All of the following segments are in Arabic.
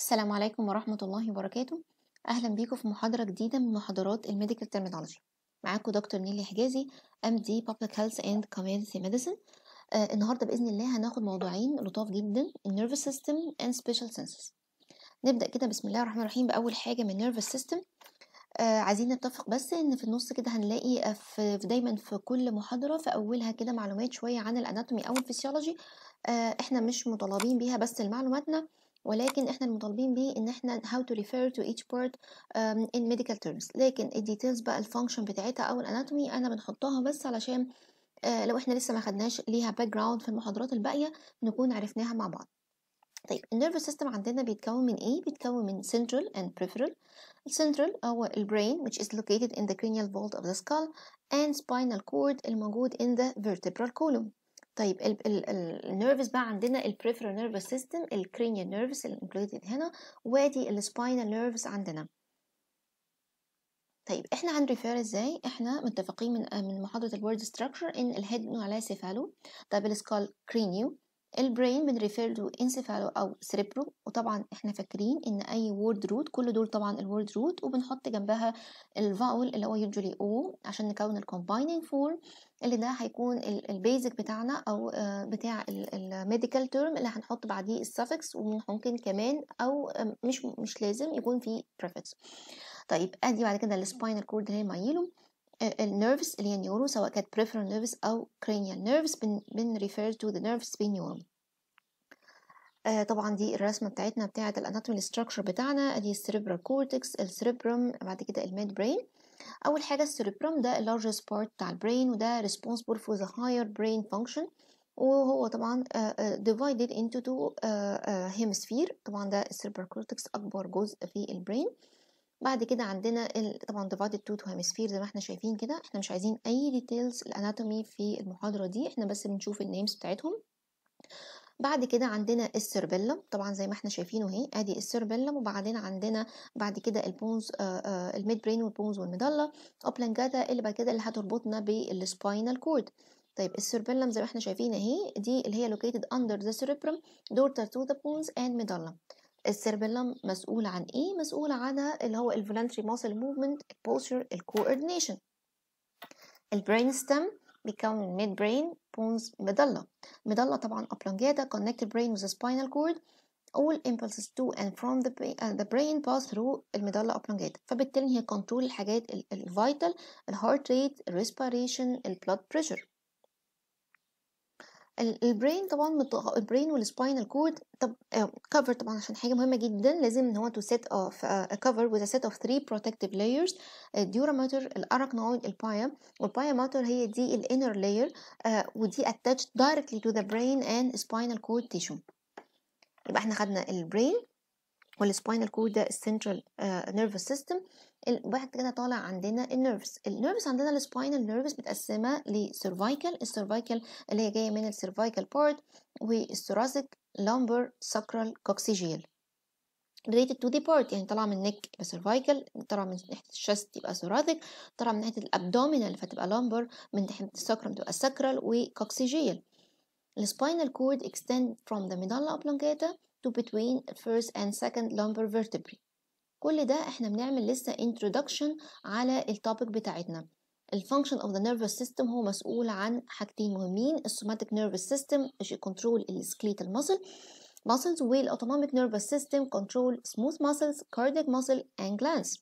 السلام عليكم ورحمة الله وبركاته أهلا بيكم في محاضرة جديدة من محاضرات الميديكال ترمينولوجي معاكم دكتور نيلي حجازي أم دي بابليك هيلث أند كوميونتي ميديسن النهاردة بإذن الله هناخد موضوعين لطاف جدا النيرفس سيستم أند سبيشال سنسز نبدأ كده بسم الله الرحمن الرحيم بأول حاجة من النيرفس سيستم آه عايزين نتفق بس ان في النص كده هنلاقي آه، في دايما في كل محاضره في اولها كده معلومات شويه عن الاناتومي او الفسيولوجي آه احنا مش مطالبين بيها بس لمعلوماتنا ولكن احنا المطالبين بيه ان احنا how to refer to each part um, in medical terms لكن الديتيلز بقى الفانكشن بتاعتها او الاناتومي انا بنحطها بس علشان آه لو احنا لسه ما خدناش ليها باك جراوند في المحاضرات الباقيه نكون عرفناها مع بعض طيب النيرفس سيستم عندنا بيتكون من ايه بيتكون من central and peripheral central هو البرين which is located in the cranial vault of the skull and spinal cord الموجود in the vertebral column طيب النيرفز بقى عندنا البريفرال نيرفس سيستم الكرينيال نيرفس الانكلودد هنا وادي السباينال نيرفس عندنا طيب احنا هنريفير ازاي احنا متفقين من من محاضره الورد ستراكشر ان الهيد على سيفالو طب السكال كرينيو البرين بنريفير تو انسفالو او سريبرو وطبعا احنا فاكرين ان اي وورد روت كل دول طبعا الوورد روت وبنحط جنبها الفاول اللي هو يوجولي او عشان نكون الكومبايننج فورم اللي ده هيكون البيزك بتاعنا او آه، بتاع الميديكال تيرم اللي هنحط بعديه السفكس وممكن كمان او آه، مش مش لازم يكون في بريفكس طيب ادي بعد كده السباينال كورد هي مايلو النيرفز اللي هي النيورو سواء كانت بريفرال نيرفز أو كرينيال نيرفز بن, بن refer to the nerves بالنيورو آه طبعا دي الرسمة بتاعتنا بتاعة الاناتومي structure بتاعنا ادي السيريبرال كورتكس السيريبرم بعد كده الميد برين أول حاجة السيريبرم ده largest بارت بتاع البرين وده ريسبونسبل فور ذا هاير برين فانكشن وهو طبعا ديفايدد انتو تو هيمسفير طبعا ده السيربرال كورتكس أكبر جزء في البرين بعد كده عندنا طبعا divided tooth هيمسفير زي ما احنا شايفين كده احنا مش عايزين اي ديتيلز الاناتومي في المحاضره دي احنا بس بنشوف النيمز بتاعتهم بعد كده عندنا السيربيلم طبعا زي ما احنا شايفينه اهي ادي السيربيلم وبعدين عندنا بعد كده البونز الميد برين والبونز والمدله اوبلانجاتا اللي بعد كده اللي هتربطنا بالسباينال كورد طيب السيربيلم زي ما احنا شايفين اهي دي اللي هي located under the cerebrum daughter to the bones and medulla السيربيلم مسؤول عن ايه مسؤول عن اللي هو الفولنتري ماسل موفمنت البوستشر الكوردينيشن البرين ستيم بيكون من ميد برين بونز ميدلا ميدلا طبعا ابلانجاتا كونكتد برين وذ the كورد cord all impulses to and from the brain, uh, the brain pass through الميدلا ابلانجاتا فبالتالي هي كنترول الحاجات الفيتال الهارت ريت الريسبيريشن البلاد بريشر البرين طبعا البرين والسباينال كورد طب كفر آه، طبعا عشان حاجه مهمه جدا لازم ان هو تو سيت اوف كفر وذ سيت اوف 3 بروتكتيف لايرز الديوراماتر الاراكنويد البايا والبايا ماتر هي دي الانر آه، لاير ودي اتاتش دايركتلي تو ذا برين اند سباينال كورد تيشو يبقى احنا خدنا البرين والسباينال كورد ده السنترال نيرفس سيستم واحد كده طالع عندنا النيرفز النيرفز عندنا السباينال نيرفز متقسمه لسيرفايكال السيرفايكال اللي هي جايه من السيرفايكال بارت والثوراسيك لامبر ساكرال كوكسيجيال related to the part يعني طالعه من النك يبقى cervical طالعه من ناحيه الشست يبقى thoracic طالعه من ناحيه الابدومينال فتبقى lumbar من ناحيه السكرم تبقى sacral وكوكسيجيال السباينال كورد extend from the medulla oblongata to between first and second lumbar vertebrae كل ده احنا بنعمل لسه introduction على التوبيك بتاعتنا الفانكشن اوف ذا nervous سيستم هو مسؤول عن حاجتين مهمين السوماتيك نيرفس سيستم كنترول السكليتال ماسل muscles autonomic nervous سيستم كنترول smooth muscles cardiac muscle and glands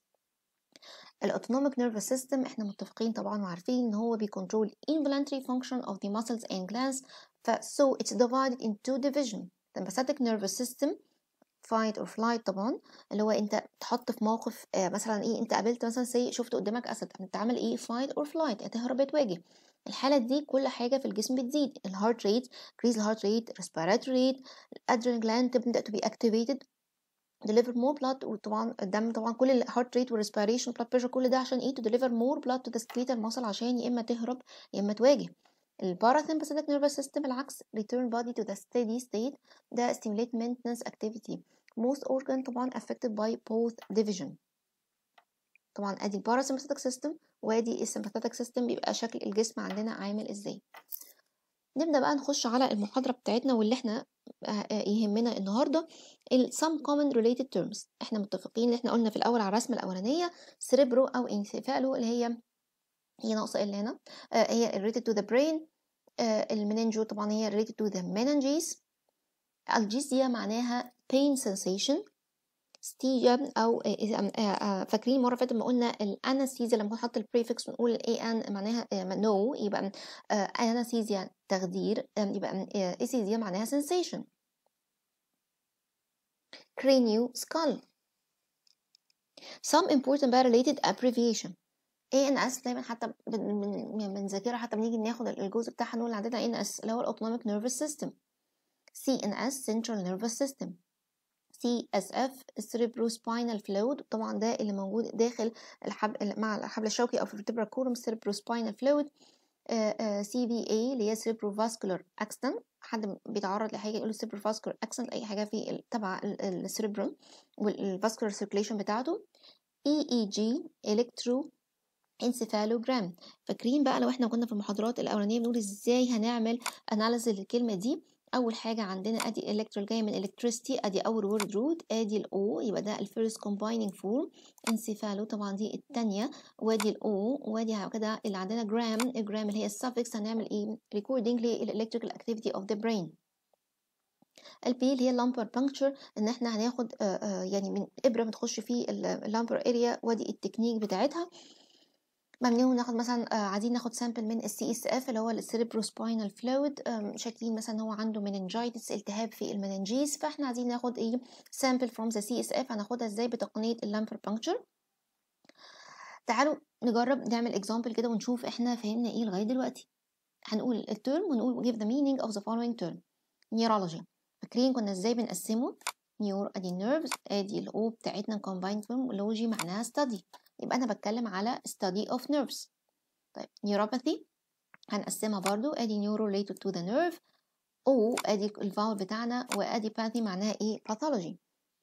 autonomic nervous سيستم احنا متفقين طبعا وعارفين ان هو بيكنترول involuntary function of the muscles and glands ف so it's divided into division sympathetic nervous system فايت اور فلايت طبعا اللي هو انت تحط في موقف آه، مثلا ايه انت قابلت مثلا سي شفت قدامك اسد انت عامل ايه فايت اور فلايت هتهرب تواجه الحالة دي كل حاجة في الجسم بتزيد الهارت ريت كريز الهارت ريت respiratory ريت الادرينال جلاند تبدأ to be activated deliver more blood وطبعا الدم طبعا كل ال الهارت ريت والريسبيريشن blood pressure كل ده عشان ايه to deliver more blood to the skeletal muscle عشان يا اما تهرب يا اما تواجه ال parasympathetic nervous system العكس return body to the steady state ده stimulate maintenance activity most organ طبعا affected by both division طبعا ادي parasympathetic system وادي sympathetic system بيبقى شكل الجسم عندنا عامل ازاي نبدأ بقى نخش على المحاضرة بتاعتنا واللي احنا آه، آه، يهمنا النهاردة some common related terms احنا متفقين احنا قلنا في الأول على الرسمة الأولانية سريبرو أو انسفالو اللي هي هي ناقصة إيه اللي هنا آه هي related to the brain آه المننجو طبعا هي related to the meninges الجيزيا معناها pain sensation استيجا او آه، آه، آه، فاكرين مره فاتت لما قلنا الانستيزيا لما نحط البريفكس ونقول اي ان معناها نو يبقى انستيزيا تخدير يبقى ايسيزيا معناها sensation cranial skull some important but related abbreviation اي ان اس دايما حتى يعني بنذاكرها حتى بنيجي ناخد الجزء بتاعها نقول عندنا اي ان اس اللي هو الاوتونوميك نيرفس سيستم سي ان اس central nervous system CSF cerebrospinal fluid طبعا ده اللي موجود داخل الحبل مع الحبل الشوكي او في الفيرتبرا كولوم cerebrospinal fluid آه، آه، CVA اللي هي سيربروفاسكولار accident حد بيتعرض لحاجه يقول له سيربروفاسكولار accident اي حاجه في تبع ال والفاسكولار وال بتاعته circulation بتاعته EEG الكترو فاكرين بقى لو احنا كنا في المحاضرات الاولانيه بنقول ازاي هنعمل اناليز للكلمه دي اول حاجه عندنا ادي الكترول جايه من الكتريستي ادي اول وورد روت ادي الاو يبقى ده الفيرست كومبايننج فورم انسيفالو طبعا دي الثانيه وادي الاو وادي كده اللي عندنا جرام الجرام اللي هي السفكس هنعمل ايه ريكوردنج للالكتريكال اكتيفيتي اوف ذا برين البي اللي هي اللامبر بانكتشر ان احنا هناخد آآ آه، آآ آه، يعني من ابره بتخش في اللامبر اريا وادي التكنيك بتاعتها ممنوع ناخد مثلا آه، عايزين ناخد سامبل من السي اس اف اللي هو السيربروسباينال فلويد شاكين مثلا هو عنده مننجايتس التهاب في المننجيز فاحنا عايزين ناخد ايه سامبل فروم ذا سي اس اف هناخدها ازاي بتقنيه اللامبر بانكتشر تعالوا نجرب نعمل اكزامبل كده ونشوف احنا فهمنا ايه لغايه دلوقتي هنقول التيرم ونقول جيف ذا مينينج اوف ذا فولوينج term neurology فاكرين كنا ازاي بنقسمه نيور ادي nerves ادي الاو بتاعتنا كومبايند فورم لوجي معناها study يبقى أنا بتكلم على study of nerves طيب neuropathy هنقسمها برضو ادي neuro related to the nerve او ادي الفاول بتاعنا وادي pathy معناها ايه pathology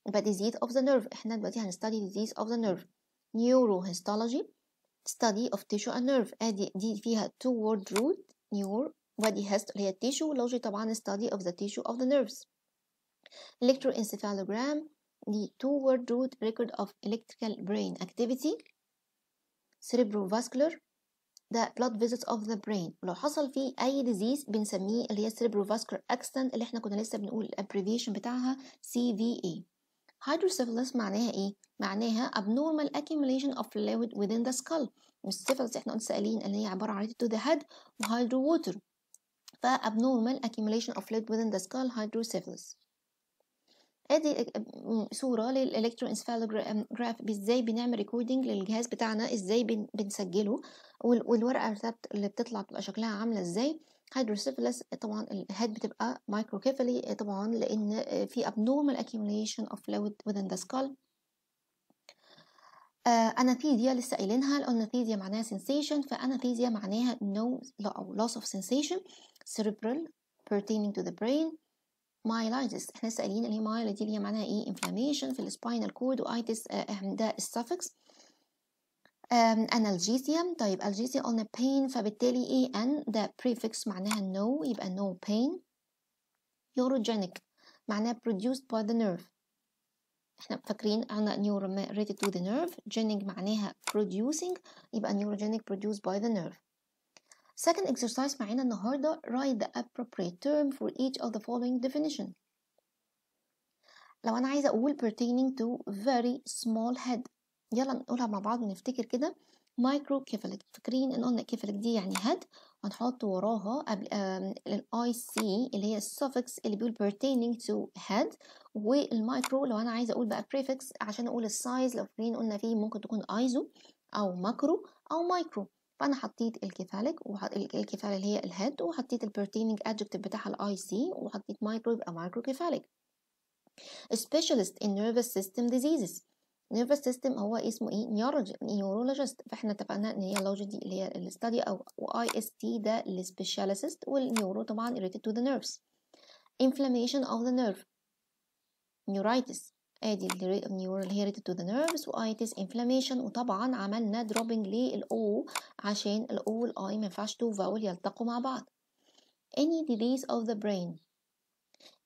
يبقى disease of the nerve احنا دلوقتي هنستدي disease of the nerve neurohistology study of tissue and nerve ادي دي فيها two word root neuro ودي هست اللي هي التيشو لوجي طبعا study of the tissue of the nerves electroencephalogram the two-word root record of electrical brain activity cerebrovascular the blood visits of the brain ولو حصل فيه اي disease بنسميه اللي هي cerebrovascular accident اللي احنا كنا لسه بنقول abbreviation بتاعها CVA hydrocephalus معناها ايه معناها abnormal accumulation of fluid within the skull والسيفلس احنا قلنا سائلين اللي هي عباره عن to the head hydro water فabnormal accumulation of fluid within the skull hydrocephalus ادي صوره للالكترو انسفالوجراف ازاي بنعمل ريكوردنج للجهاز بتاعنا ازاي بنسجله والورقه اللي بتطلع بتبقى شكلها عامله ازاي هيدروسيفلس طبعا الهيد بتبقى مايكروكيفالي طبعا لان آه، في abnormal accumulation of fluid within the skull آه، اناثيزيا لسه قايلينها الاناثيزيا معناها sensation فاناثيزيا معناها no او loss of sensation cerebral pertaining to the brain مايلايتس احنا لسه قايلين الهيمايلا دي اللي هي معناها ايه انفلاميشن في السباينال كورد وايتس ده السفكس analgesia طيب analgesia قلنا pain فبالتالي ايه an ده prefix معناها no يبقى no pain neurogenic معناها produced by the nerve احنا فاكرين عنا neuro related to the nerve genic معناها producing يبقى neurogenic produced by the nerve second exercise معانا النهاردة write the appropriate term for each of the following definition لو أنا عايزة أقول pertaining to very small head يلا نقولها مع بعض ونفتكر كده microcephalic فاكرين ان قلنا كيفالك دي يعني head هنحط وراها قبل الاي سي اللي هي السفكس اللي بيقول pertaining to head والمايكرو لو انا عايزه اقول بقى prefix عشان اقول السايز لو فاكرين قلنا فيه ممكن تكون ايزو او ماكرو او مايكرو فانا حطيت الكفالك الكفاله اللي هي الهيد وحطيت البرتيننج ادجكتيف بتاعها الاي سي وحطيت مايكرو يبقى مايكرو كفالك specialist in nervous system diseases nervous system هو اسمه ايه نيورولوجيست فاحنا اتفقنا ان هي اللوجي دي اللي هي الاستادي او اي اس تي ده السبيشالست والنيورو طبعا related to the nerves inflammation of the nerve neuritis ادي neural adherence to the nerves وايتس inflammation وطبعا عملنا dropping للاو عشان الاو والاي ما ينفعش تو فاول يلتقوا مع بعض any disease of the brain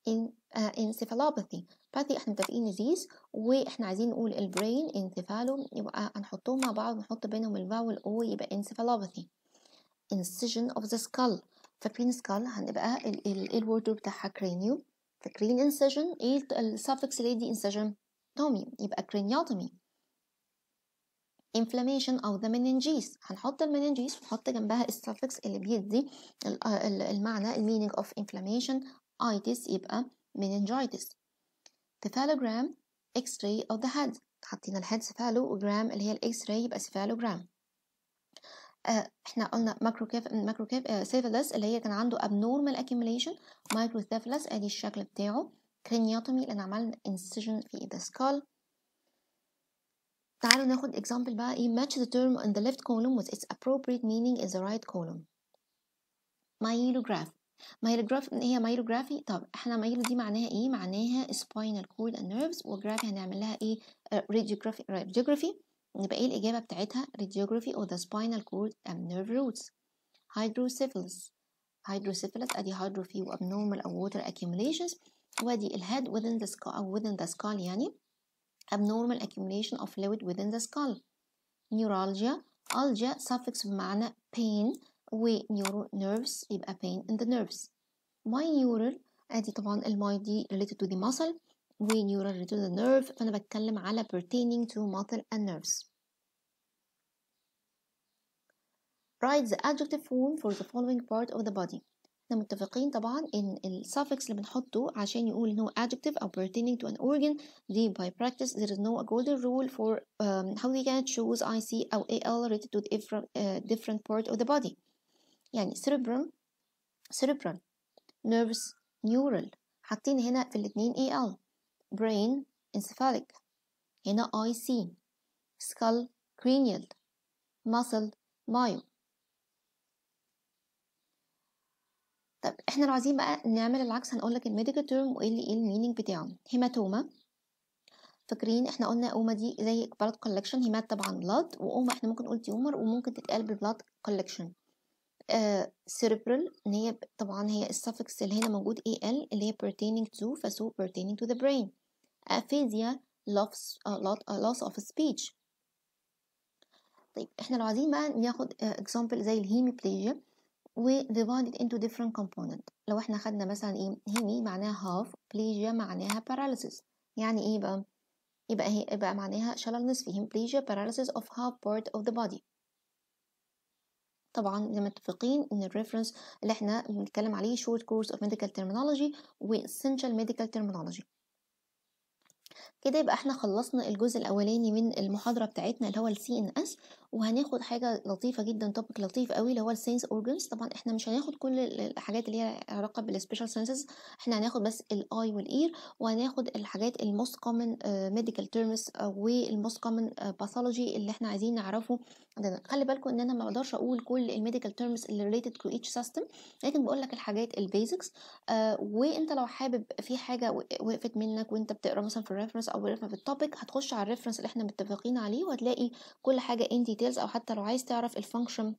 in uh, encephalopathy احنا متفقين disease واحنا عايزين نقول البرين انسفالو يبقى هنحطهم مع بعض ونحط بينهم الفاول او يبقى encephalopathy incision of the skull فبين سكال هنبقى الورد بتاعها cranium فاكرين انسجن ايه suffix اللي دي انسجن تومي يبقى كرينيوتومي inflammation of the meninges هنحط المننجيس ونحط جنبها suffix اللي بيدي المعنى meaning of inflammation itis يبقى meningitis cephalogram اكس راي اوف ذا هيد حطينا head cephalogram اللي هي x-ray يبقى cephalogram آه، احنا قلنا ماكروكاف ماكروكاف سيفيلس اللي هي كان عنده ابنورمال اكيميليشن مايكروسيفيلس ادي الشكل بتاعه كرينيوتومي لان عملنا incision في the skull تعالوا ناخد example بقى ايه match the term in the left column with its appropriate meaning in the right column myelograph myelograph هي myelography طب احنا مايلو دي معناها ايه معناها spinal cord and nerves وجرافي هنعمل لها ايه آه، radiography radiography نبقى ايه الإجابة بتاعتها radiography of the spinal cord and nerve roots hydrocephalus hydrocephalus ادي hydrophy و abnormal of water accumulations وادي ال head within the skull او within the skull يعني abnormal accumulation of fluid within the skull neuralgia algia suffix بمعنى pain و nerves يبقى pain in the nerves neural ادي طبعا الماي دي related to the muscle ونeural the nerve فأنا بتكلم على pertaining to muscle and nerves write the adjective form for the following part of the body احنا متفقين طبعا ان suffix اللي بنحطه عشان يقول ان هو adjective او pertaining to an organ دي by practice there is no golden rule for um, how we can choose IC او AL related to different, uh, different part of the body يعني cerebrum cerebral nerves neural حاطين هنا في الاتنين AL brain encephalic هنا I seen skull cranial muscle myo طب احنا لو عايزين بقى نعمل العكس هنقول لك الميديكال تيرم وايه اللي ايه الميننج بتاعه هيماتوما فاكرين احنا قلنا اوما دي زي بلاد كولكشن هيمات طبعا بلاد واوما احنا ممكن نقول تيومر وممكن تتقال بلاد كولكشن سيربرال ان هي طبعا هي السفكس اللي هنا موجود اي ال اللي هي pertaining to فسو pertaining to the brain aphasia loss a lot a loss of speech طيب احنا لو عايزين بقى ناخد example زي الهيميبليجيا و divided into different component لو احنا خدنا مثلا ايه هيمي معناها half بليجيا معناها paralysis يعني ايه بقى يبقى هي يبقى معناها شلل نصفي hemiplegia paralysis of half part of the body طبعا زي ما متفقين ان الريفرنس اللي احنا بنتكلم عليه short course of medical terminology و essential medical terminology كده يبقى احنا خلصنا الجزء الاولاني من المحاضره بتاعتنا اللي هو السي ان اس وهناخد حاجه لطيفه جدا توبيك لطيف قوي اللي هو السينس اورجنز طبعا احنا مش هناخد كل الحاجات اللي هي علاقه بالسبيشال سينسز احنا هناخد بس الاي والاير وهناخد الحاجات الموست كومن ميديكال تيرمز والموست كومن باثولوجي اللي احنا عايزين نعرفه عندنا خلي بالكم ان انا ما اقدرش اقول كل الميديكال تيرمز اللي ريليتد تو ايتش سيستم لكن بقول لك الحاجات البيزكس آه، وانت لو حابب في حاجه وقفت منك وانت بتقرا مثلا في الريفرنس او في التوبيك هتخش على الريفرنس اللي احنا متفقين عليه وهتلاقي كل حاجه انت ديتيلز او حتى لو عايز تعرف الفانكشن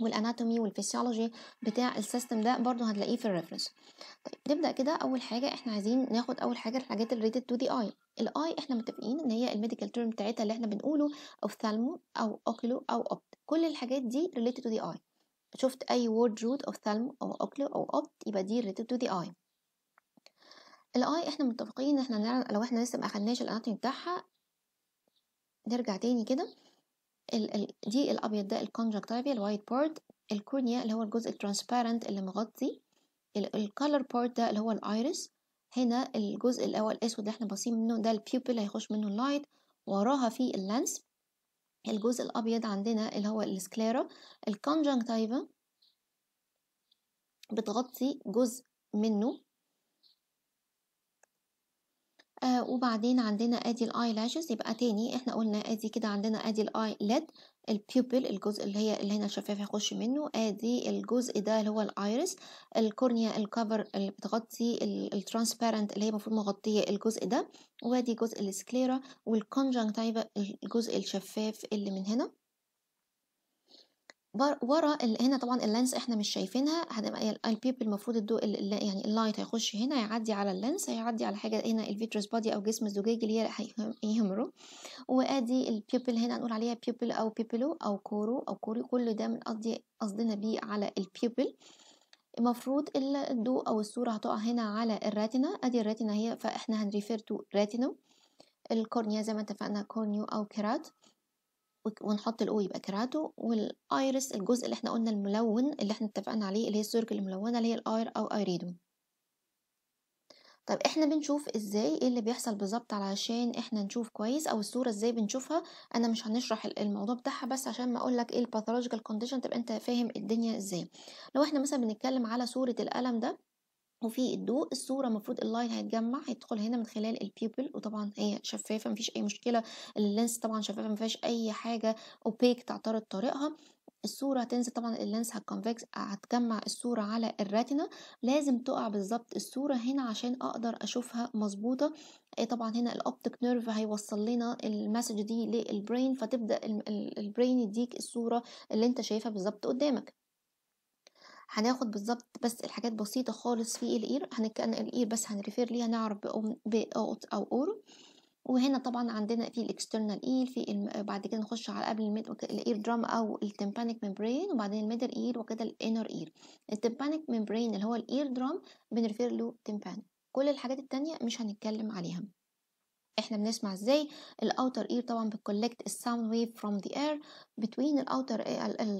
والاناتومي والفسيولوجي بتاع السيستم ده برضو هتلاقيه في الريفرنس طيب نبدا كده اول حاجه احنا عايزين ناخد اول حاجه الحاجات الريتد تو دي اي الاي احنا متفقين ان هي الميديكال تيرم بتاعتها اللي احنا بنقوله اوفثالمو او اوكلو او اوبت كل الحاجات دي ريليتد تو دي اي شفت اي وورد روت اوفثالمو او اوكلو او اوبت يبقى دي ريليتد تو دي اي الاي احنا متفقين ان احنا لو احنا لسه ما اخدناش الاناتومي بتاعها نرجع تاني كده ال ال دي الابيض ده الكونجكتيفيا الوايت بورد الكورنيا اللي هو الجزء الترانسبيرنت اللي مغطي الكالر بورد ده اللي هو الأيريس هنا الجزء الاول الاسود اللي احنا باصين منه ده البيوبل هيخش منه اللايت وراها في اللانس الجزء الابيض عندنا اللي هو السكليرا الكونجكتيفا بتغطي جزء منه آه، وبعدين عندنا ادي الاي لاشز يبقى تاني احنا قلنا ادي كده عندنا ادي الاي ليد البيوبل الجزء اللي هي اللي هنا الشفاف هيخش منه ادي الجزء ده اللي هو الايرس الكورنيا الكفر اللي بتغطي الترانسبيرنت اللي هي المفروض مغطيه الجزء ده وادي جزء السكليرا والكونجنكتيفا الجزء الشفاف اللي من هنا ورا هنا طبعا اللينس احنا مش شايفينها هتبقى البيب المفروض الضوء يعني اللايت هيخش هنا هيعدي على اللينس هيعدي على حاجه هنا الفيتروس بادي او جسم الزجاج اللي هيهمره وادي البيبل هنا هنقول عليها بيبل او بيبلو او كورو او كوري كل ده من قصدي قصدنا بيه على البيبل المفروض الضوء او الصوره هتقع هنا على الراتنا ادي الراتنا هي فاحنا هنريفير تو راتينو الكورنيا زي ما اتفقنا كورنيو او كيرات ونحط الاو يبقى كراتو والايرس الجزء اللي احنا قلنا الملون اللي احنا اتفقنا عليه اللي هي السيركل الملونه اللي هي الاير او ايريدون طب احنا بنشوف ازاي ايه اللي بيحصل بالظبط علشان احنا نشوف كويس او الصوره ازاي بنشوفها انا مش هنشرح الموضوع بتاعها بس عشان ما اقول لك ايه الباثولوجيكال كونديشن تبقى انت فاهم الدنيا ازاي لو احنا مثلا بنتكلم على صوره الالم ده وفي الضوء الصوره المفروض اللاين هيتجمع هيدخل هنا من خلال البيبل وطبعا هي شفافه مفيش اي مشكله اللينس طبعا شفافه مفيهاش اي حاجه اوبيك تعترض طريقها الصورة هتنزل طبعا اللينس هتكونفكس هتجمع الصورة على الراتنا لازم تقع بالظبط الصورة هنا عشان اقدر اشوفها مظبوطة إيه طبعا هنا الاوبتيك نيرف هيوصل لنا المسج دي للبرين فتبدا البرين يديك الصورة اللي انت شايفها بالظبط قدامك هناخد بالظبط بس الحاجات بسيطة خالص في الإير هنتكلم الإير بس هنريفير ليها نعرف بأوت أو أور وهنا طبعا عندنا في الاكسترنال اير في الم... بعد كده نخش على قبل الميد الاير درام او التمبانيك ميمبرين وبعدين الميدل اير وكده الانر اير التمبانيك ميمبرين اللي هو الاير درام بنرفير له تمبانيك كل الحاجات التانية مش هنتكلم عليها احنا بنسمع ازاي الاوتر اير طبعا بتكولكت الساوند ويف فروم ذا اير بتوين الاوتر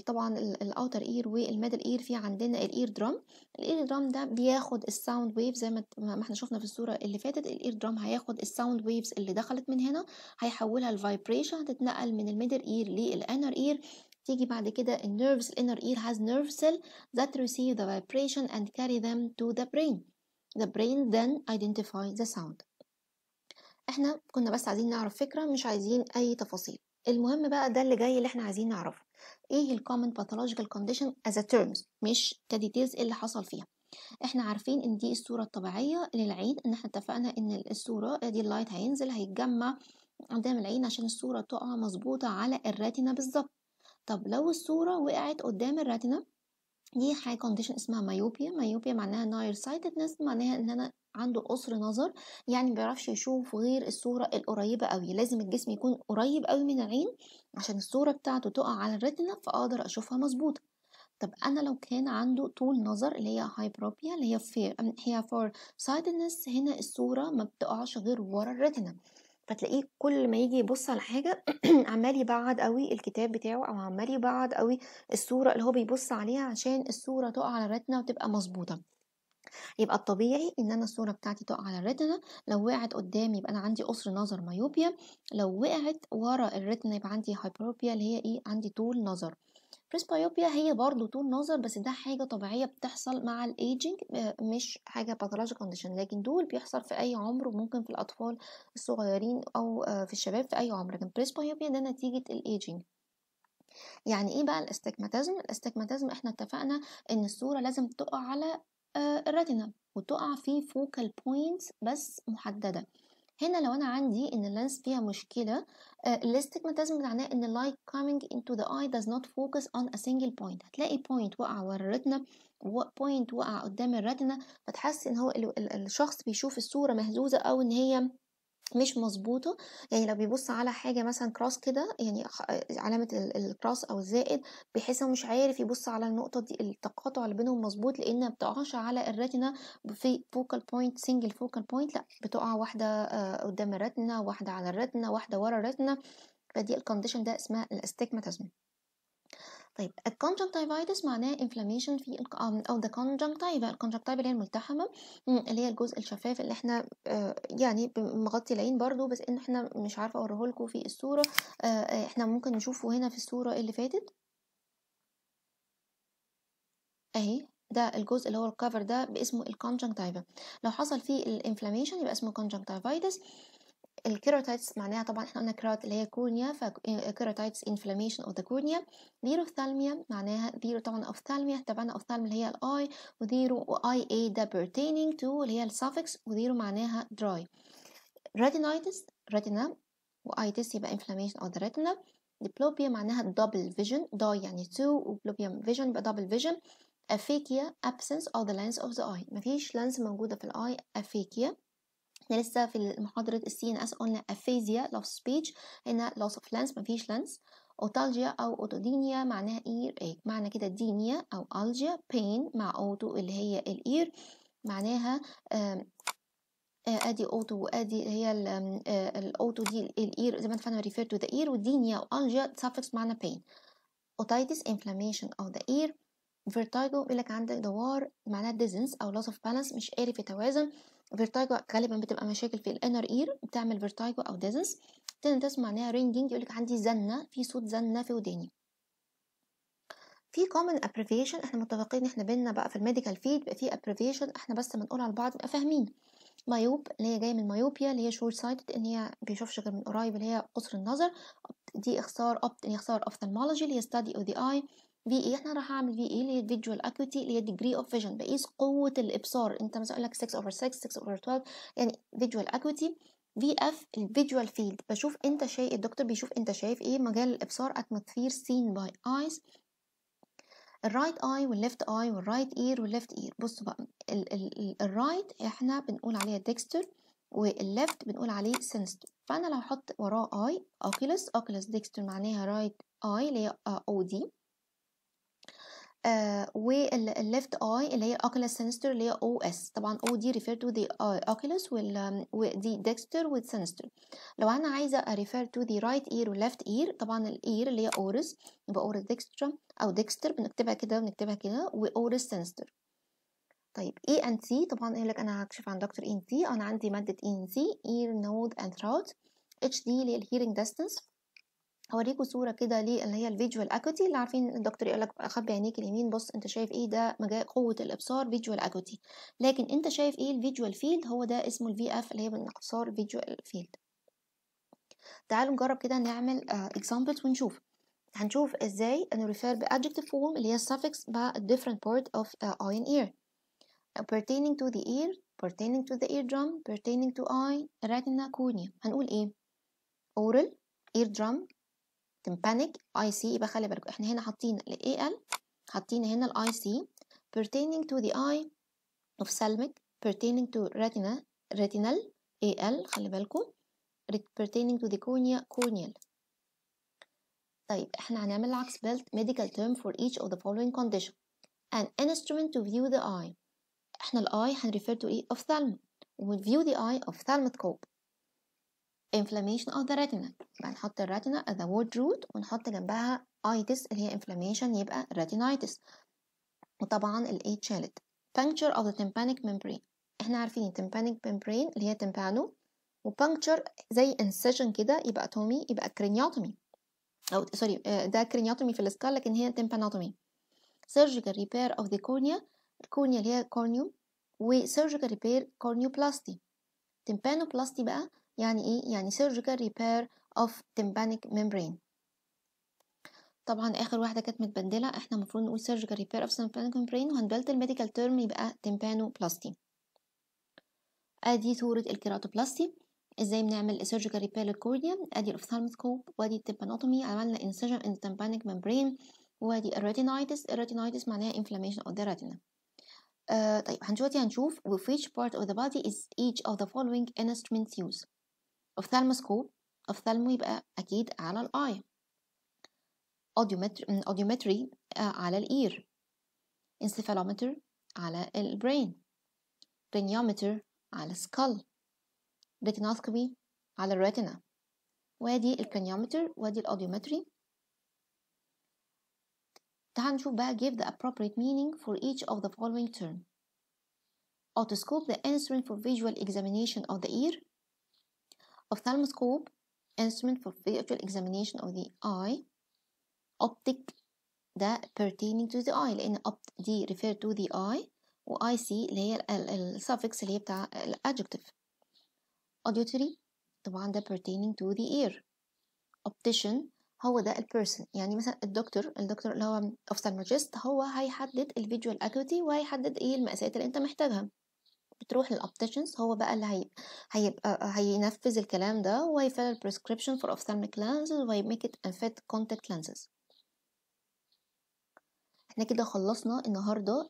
طبعا الاوتر اير والميدل اير في عندنا الاير درام الاير درام ده بياخد الساوند ويف زي ما احنا شفنا في الصوره اللي فاتت الاير درام هياخد الساوند ويفز اللي دخلت من هنا هيحولها لفايبريشن هتتنقل من الميدل اير للانر اير تيجي بعد كده النيرفز الانر اير has nerve سيل that receive the vibration and carry them to the brain the brain then ايدنتيفاي the sound احنا كنا بس عايزين نعرف فكره مش عايزين اي تفاصيل المهم بقى ده اللي جاي اللي احنا عايزين نعرفه ايه الكومن باثولوجيكال كونديشن از تيرمز مش كديتيلز اللي حصل فيها احنا عارفين ان دي الصوره الطبيعيه للعين ان احنا اتفقنا ان الصوره دي اللايت هينزل هيتجمع قدام العين عشان الصوره تقع مظبوطه على الراتنا بالظبط طب لو الصوره وقعت قدام الراتنا دي حاجه كونديشن اسمها مايوبيا مايوبيا معناها نير سايتدنس معناها ان انا عنده قصر نظر يعني ما بيعرفش يشوف غير الصوره القريبه قوي لازم الجسم يكون قريب قوي من العين عشان الصوره بتاعته تقع على الريتنا فاقدر اشوفها مظبوطه طب انا لو كان عنده طول نظر اللي هي هايبروبيا اللي هي فير هي فور سايدنس هنا الصوره ما بتقعش غير ورا الريتنا فتلاقيه كل ما يجي يبص على حاجه عمال يبعد قوي الكتاب بتاعه او عمال يبعد قوي الصوره اللي هو بيبص عليها عشان الصوره تقع على رتنة وتبقى مظبوطه يبقى الطبيعي ان انا الصوره بتاعتي تقع على الرتنة لو وقعت قدامي يبقى انا عندي قصر نظر مايوبيا لو وقعت ورا الرتنة يبقى عندي هايبروبيا اللي هي ايه عندي طول نظر بريسبايوبيا هي برضو طول نظر بس ده حاجة طبيعية بتحصل مع الايجينج آه، مش حاجة باثولوجيك كونديشن لكن دول بيحصل في أي عمر وممكن في الأطفال الصغيرين أو آه، في الشباب في أي عمر لكن بريسبايوبيا ده نتيجة الايجينج يعني ايه بقى الاستجماتيزم الاستجماتيزم احنا اتفقنا ان الصوره لازم تقع على آه، الريتنا وتقع في فوكال بوينتس بس محدده هنا لو انا عندي ان اللينس فيها مشكله آه، الاستجماتيزم معناه ان اللايت coming into the eye does not focus on a single point هتلاقي بوينت وقع ورا و وبوينت وقع قدام الرتنة فتحس ان هو الشخص بيشوف الصوره مهزوزه او ان هي مش مظبوطه يعني لو بيبص على حاجه مثلا كراس كده يعني علامه الكراس او الزائد بحيث انه مش عارف يبص على النقطه دي التقاطع اللي بينهم مظبوط ما بتقعش على الرتنا في فوكال بوينت سنجل فوكال بوينت لا بتقع واحده آه، قدام الرتنا واحده على الرتنا واحده ورا الرتنا فدي الكونديشن ده اسمها الاستيجماتيزم طيب conjunctivitis معناه انفلاميشن في او ذا ال conjunctiva اللي هي الملتحمه اللي هي الجزء الشفاف اللي احنا آه، يعني مغطي العين برضو بس ان احنا مش عارفه اوريهولكوا في الصوره آه، آه، احنا ممكن نشوفه هنا في الصوره اللي فاتت اهي ده الجزء اللي هو الكفر ده باسمه conjunctiva لو حصل فيه الانفلاميشن يبقى اسمه conjunctivitis الكيروتايتس معناها طبعا احنا قلنا كرات اللي هي كورنيا فكيروتايتس انفلاميشن اوف ذا كورنيا ديروثالميا معناها ديرو طبعا اوفثالميا تبعنا اوفثالم اللي هي الاي وذيرو واي اي ده بيرتيننج تو اللي هي السافكس وذيرو معناها dry retinitis retina وايتس يبقى انفلاميشن اوف ذا ريتينا diplopia معناها دبل فيجن داي يعني تو وبلوبيا فيجن يبقى دبل فيجن افيكيا absence of the lens of the eye مفيش لانس موجودة في الاي افيكيا احنا لسه في محاضرة ال CNS قلنا aphasia loss of speech هنا loss of lens مفيش lens autalgia او اوتودينيا معناها ear ache إيه؟ معنى كده دينيا او algia pain مع اوتو اللي هي الاير معناها آه، ادي اوتو وادي هي الاوتو آه، دي الاير زي ما اتفقنا ريفير تو ذا اير والدينيا والجيا سفكس معنى بين اوتايتس انفلاميشن اوف ذا اير فيرتايجو بيقول لك عندك دوار معناها ديزنس او لوس اوف بالانس مش عارف يتوازن فيرتايجو غالبا بتبقى مشاكل في الانر اير بتعمل فيرتايجو او ديزنس تاني تسمع ان رينجينج يقولك عندي زنه في صوت زنه في وداني في common abbreviation احنا متفقين ان احنا بينا بقى في الميديكال فيد بقى في abbreviation احنا بس بنقول على بعض نبقى فاهمين مايوب اللي هي جايه من مايوبيا اللي هي شورت سايتد ان هي بيشوفش غير من قريب اللي هي قصر النظر دي اختصار اوبت ان هي يعني اختصار ophthalmology اللي هي ستادي اوف ذا اي في اي احنا راح اعمل في اي اللي هي فيجوال اكوتي اللي هي ديجري اوف فيجن بقيس قوه الابصار انت مثلا اقول لك 6 اوفر 6 6 اوفر 12 يعني فيجوال اكوتي في اف الفيجوال فيلد بشوف انت شايف الدكتور بيشوف انت شايف ايه مجال الابصار اتموسفير سين باي ايز الرايت اي والليفت اي والرايت اير والليفت اير بصوا بقى الرايت احنا بنقول عليها ديكستر والليفت بنقول عليه سينستر فانا لو احط وراه اي اوكيلس اوكيلس ديكستر معناها رايت اي اللي هي او آه، دي آه، والليفت اي اللي هي الاوكيولار سينستر اللي هي او اس طبعا او دي ريفير تو ذا اوكيولس ودي ديكستر والسينستر لو انا عايزه ريفير تو ذا رايت اير وليفت اير طبعا الاير اللي هي اورس يبقى اورس ديكسترا او ديكستر بنكتبها كده وبنكتبها كده واورس سينستر طيب اي ان سي طبعا يقول لك انا هكشف عن دكتور ان e سي انا عندي ماده ان سي اير نود اند ثروت اتش دي اللي هي الهيرنج ديستانس هوريكم صوره كده اللي هي الفيجوال اكوتي اللي عارفين الدكتور يقول لك خبي عينيك اليمين بص انت شايف ايه ده مجال قوه الابصار فيجوال اكوتي لكن انت شايف ايه الفيجوال فيلد هو ده اسمه الفي اف اللي هي بالاختصار فيجوال فيلد تعالوا نجرب كده نعمل اكزامبلز آه، uh, ونشوف هنشوف ازاي نريفير بادجكتيف فورم اللي هي السفكس مع different part of uh, آه، eye and ear pertaining to the ear pertaining to the eardrum pertaining to eye retina cornea هنقول ايه oral eardrum كان panic اي سي يبقى خلي بالكم احنا هنا حاطين ال AL حاطين هنا ال IC pertaining to the eye of ophthalmic pertaining to retina retinal AL خلي بالكم pertaining to the cornea corneal طيب احنا هنعمل العكس built medical term for each of the following condition an instrument to view the eye احنا ال eye هنريفير to ايه ophthalmic و view the eye ophthalmic scope inflammation of the retina يبقى نحط الريتنا as a word root ونحط جنبها itis اللي هي inflammation يبقى retinitis وطبعا ال A اتشالت puncture of the tympanic membrane احنا عارفين tympanic membrane اللي هي tympano و puncture زي incision كده يبقى tomy يبقى craniotomy او سوري ده craniotomy في الاسكال لكن هي tympanotomy surgical repair of the cornea الكورنيا اللي هي corneum و surgical repair corneoplasty tympanoplasty بقى يعني إيه؟ يعني surgical repair of tympanic membrane طبعا آخر واحدة كانت متبدلة احنا المفروض نقول surgical repair of tympanic membrane وهنبدلت الميديكال term يبقى tympanoplasty ادي صورة الكيراتوبلاستي ازاي بنعمل surgical repair للكورنيا ادي الاوفثالموسكوب وادي التمبانوتومي عملنا incision in the tympanic membrane وادي الريتينايتس الريتينايتس معناها inflammation of the retina آه طيب هنشوف هنشوف with which part of the body is each of the following instruments used اوفثالموسكوب اوفثالمو يبقى اكيد على الاي اوديومتري آه، على الاير انسيفالومتر على البرين رينيومتر على السكال ريتينوسكوبي على الريتنا وادي الكرينيومتر وادي الاوديومتري تعال نشوف بقى give the appropriate meaning for each of the following term. Otoscope the answering for visual examination of the ear ophthalmoscope instrument for visual examination of the eye optic ده pertaining to the eye لأن opt دي refer to the eye و IC اللي هي ال suffix اللي هي بتاع ال adjective. auditory طبعا ده pertaining to the ear optician هو ده ال person يعني مثلا الدكتور الدكتور اللي هو ophthalmologist هو هيحدد ال acuity و وهيحدد ايه المقاسات اللي انت محتاجها بتروح للابتيشنز هو بقى اللي هي... هيبقى هينفذ الكلام ده وهيفعل prescription for ophthalmic lenses ميك ات and fit contact lenses احنا كده خلصنا النهارده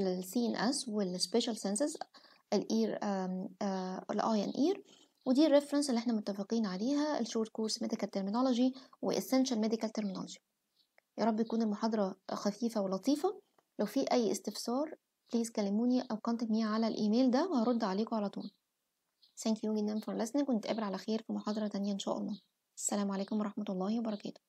السي ان اس والسبيشال سنسز الاير الاي ان اير ودي الريفرنس اللي احنا متفقين عليها الشورت كورس ميديكال ترمينولوجي واسنشال ميديكال ترمينولوجي يا رب تكون المحاضره خفيفه ولطيفه لو في اي استفسار بليز كلموني أو مي على الإيميل ده وهرد عليكم على طول ثانك يو جدا فور لسنك ونتقابل على خير في محاضرة تانية إن شاء الله السلام عليكم ورحمة الله وبركاته